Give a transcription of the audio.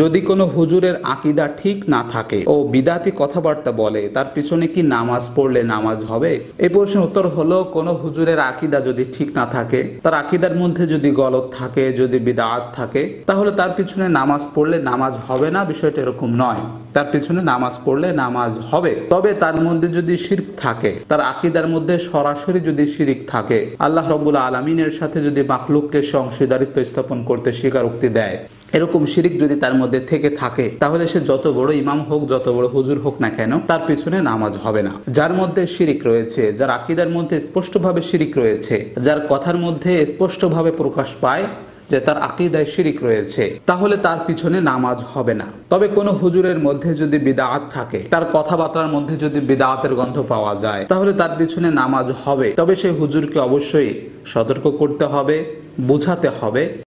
যদি কোনো হুজুরের আকিদা ঠিক না থাকে ও বিদাতি কথাবার্তা বলে তার পিছনে কি নামাজ পড়লে নামাজ হবে এই প্রশ্নের উত্তর হলো কোনো হুজুরের আকিদা যদি ঠিক না থাকে তার আকিদার মধ্যে যদি গলত থাকে যদি বিদাত থাকে তাহলে তার পিছনে নামাজ পড়লে নামাজ হবে না বিষয়টা এরকম নয় তার পিছনে নামাজ পড়লে নামাজ হবে তবে তার মধ্যে যদি শির্ক থাকে তার আকিদার মধ্যে সরাসরি যদি শিরিক থাকে আল্লাহ রবুল আলমিনের সাথে যদি মাখলুককে সংশীদারিত্ব স্থাপন করতে স্বীকারোক্তি দেয় এরকম শিরিক যদি তার মধ্যে থেকে থাকে তাহলে সে যত বড় ইমাম হোক যত বড় হুজুর হোক না কেন তার পিছনে নামাজ হবে না যার মধ্যে শিরিক রয়েছে যার আকিদার মধ্যে স্পষ্টভাবে শিরিক রয়েছে যার কথার মধ্যে স্পষ্টভাবে প্রকাশ পায় যে তার আকিদায় শিরিক রয়েছে তাহলে তার পিছনে নামাজ হবে না তবে কোনো হুজুরের মধ্যে যদি বিদাত থাকে তার কথাবার্তার মধ্যে যদি বিদাতের গন্ধ পাওয়া যায় তাহলে তার পিছনে নামাজ হবে তবে সেই হুজুরকে অবশ্যই সতর্ক করতে হবে বোঝাতে হবে